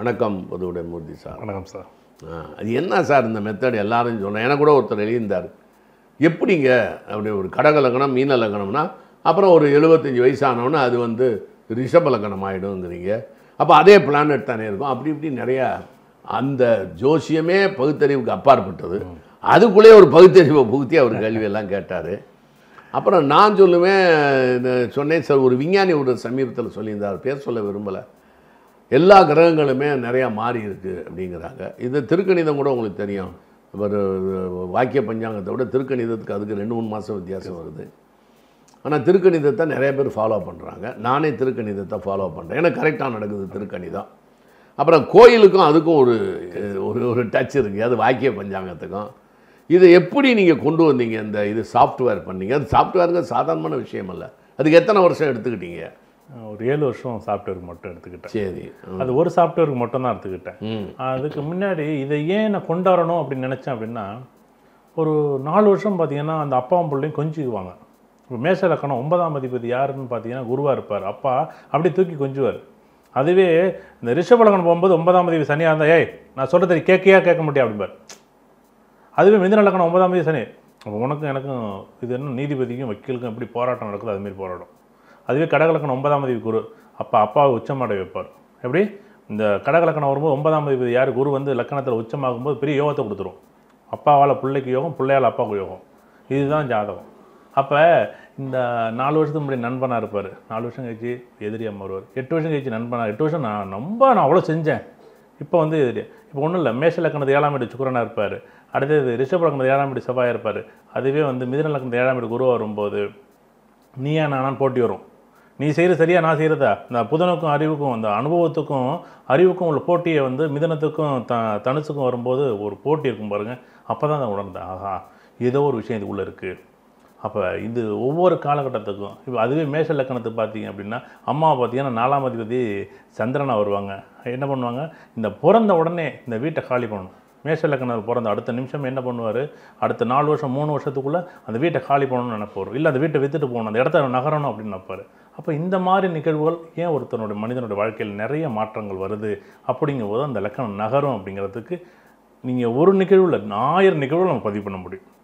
வணக்கம் பதுவுடைய மூர்த்தி சார் வணக்கம் சார் அது என்ன சார் இந்த மெத்தட் எல்லாரும் சொன்னேன் எனக்கு கூட ஒருத்தர் எழுதியிருந்தார் எப்படிங்க அப்படி ஒரு கடக லக்கணம் மீன லக்கணம்னா அப்புறம் ஒரு எழுபத்தஞ்சி வயசானவொன்னே அது வந்து ரிஷப லக்கணம் ஆகிடுங்கிறீங்க அப்போ அதே பிளானட் தானே இருக்கும் அப்படி இப்படி நிறையா அந்த ஜோசியமே பகுத்தறிவுக்கு அப்பாற்பட்டது அதுக்குள்ளேயே ஒரு பகுத்தறிவை புகுத்தி அவர் கேள்வியெல்லாம் கேட்டார் அப்புறம் நான் சொல்லுவேன் சொன்னேன் சார் ஒரு விஞ்ஞானி ஒரு சமீபத்தில் சொல்லியிருந்தார் பேர் சொல்ல விரும்பலை எல்லா கிரகங்களுமே நிறையா மாறி இருக்குது அப்படிங்கிறாங்க இது திருக்கணிதம் கூட உங்களுக்கு தெரியும் ஒரு வாக்கிய பஞ்சாங்கத்தை விட திருக்கணிதத்துக்கு அதுக்கு ரெண்டு மூணு மாதம் வித்தியாசம் வருது ஆனால் திருக்கணிதத்தை நிறைய பேர் ஃபாலோ பண்ணுறாங்க நானே திருக்கணிதத்தை ஃபாலோ பண்ணுறேன் ஏன்னா கரெக்டாக நடக்குது திருக்கணிதம் அப்புறம் கோயிலுக்கும் அதுக்கும் ஒரு ஒரு ஒரு டச் இருக்குது அது வாக்கிய பஞ்சாங்கத்துக்கும் இதை எப்படி நீங்கள் கொண்டு வந்தீங்க இந்த இது சாஃப்ட்வேர் பண்ணீங்க அது சாஃப்ட்வேருங்க சாதாரணமான விஷயம் இல்லை அதுக்கு எத்தனை வருஷம் எடுத்துக்கிட்டீங்க ஒரு ஏழு வருஷம் சாஃப்ட்வேருக்கு மட்டும் எடுத்துக்கிட்டேன் சரி அது ஒரு சாஃப்ட்வேருக்கு மட்டும் தான் எடுத்துக்கிட்டேன் அதுக்கு முன்னாடி இதை ஏன் நான் கொண்டாடணும் அப்படின்னு நினச்சேன் அப்படின்னா ஒரு நாலு வருஷம் பார்த்தீங்கன்னா அந்த அப்பாவும் பிள்ளையும் கொஞ்சிக்குவாங்க இப்போ மேஷ லக்கணம் ஒன்பதாம் அதிபதி யாருன்னு பார்த்தீங்கன்னா குருவாக இருப்பார் அப்பா அப்படி தூக்கி கொஞ்சுவார் அதுவே இந்த ரிஷபலகன் போகும்போது ஒன்பதாம் தேதி சனியாக இருந்தால் ஏய் நான் சொல்கிறது கேட்கையா கேட்க முடியாது அப்படிம்பார் அதுவே மிதின லக்கணம் ஒன்பதாம் தேதி சனி உனக்கும் எனக்கும் இது என்ன நீதிபதிக்கும் வக்கீலுக்கும் எப்படி போராட்டம் நடக்குது அதுமாரி போராட்டம் அதுவே கடகலக்கணம் ஒன்பதாம் தேதி குரு அப்போ அப்பாவை உச்சமாட வைப்பார் எப்படி இந்த கடகலக்கணம் வரும்போது ஒன்பதாம் தேதி யார் குரு வந்து லக்கணத்தில் உச்சமாகும்போது பெரிய யோகத்தை கொடுத்துரும் அப்பாவால் பிள்ளைக்கு யோகம் பிள்ளையால் அப்பாவுக்கு யோகம் இதுதான் ஜாதகம் அப்போ இந்த நாலு வருஷத்துக்கு முன்னாடி நண்பனாக இருப்பார் நாலு வருஷம் கழிச்சு எதிரியாக வருவார் எட்டு வருஷம் கழிச்சு நண்பனாக எட்டு வருஷம் நான் ரொம்ப நான் அவ்வளோ செஞ்சேன் இப்போ வந்து எதிரி இப்போ ஒன்றும் இல்லை மேஷ லக்கணத்து ஏழாம் வீடு சுக்கரனாக இருப்பார் அடுத்தது ரிஷப லக்கணத்து ஏழாம் வீடு செவ்வாயாக இருப்பார் அதுவே வந்து மிதன லக்கணத்து ஏழாம் வீடு குருவாக வரும்போது நீயா நானான்னு போட்டி வரும் நீ செய்கிற சரியா நான் செய்கிறதா இந்த புதனுக்கும் அறிவுக்கும் அந்த அனுபவத்துக்கும் அறிவுக்கும் உள்ள போட்டியை வந்து மிதனத்துக்கும் த தனுசுக்கும் வரும்போது ஒரு போட்டி இருக்கும் பாருங்கள் அப்போ தான் நான் உணர்ந்தேன் ஆஹா ஏதோ ஒரு விஷயம் இதுக்குள்ளே இருக்குது அப்போ இது ஒவ்வொரு காலகட்டத்துக்கும் இப்போ அதுவே மேஷ லக்கணத்துக்கு பார்த்தீங்க அப்படின்னா அம்மா பார்த்தீங்கன்னா நாலாம் அதிபதி சந்திரனாக வருவாங்க என்ன பண்ணுவாங்க இந்த பிறந்த உடனே இந்த வீட்டை காலி பண்ணணும் மேஷ லக்கணர் பிறந்த அடுத்த நிமிஷம் என்ன பண்ணுவார் அடுத்த நாலு வருஷம் மூணு வருஷத்துக்குள்ளே அந்த வீட்டை காலி பண்ணணும்னு நினைப்பார் இல்லை அந்த வீட்டை விற்றுட்டு போகணும் அந்த இடத்த நகரணும் அப்படின்னு நினைப்பார் அப்போ இந்த மாதிரி நிகழ்வுகள் ஏன் ஒருத்தனுடைய மனிதனுடைய வாழ்க்கையில் நிறைய மாற்றங்கள் வருது அப்படிங்கும்போது அந்த லக்கணம் நகரும் அப்படிங்கிறதுக்கு நீங்கள் ஒரு நிகழ்வில் ஆயிரம் நிகழ்வு நம்ம பதிவு பண்ண முடியும்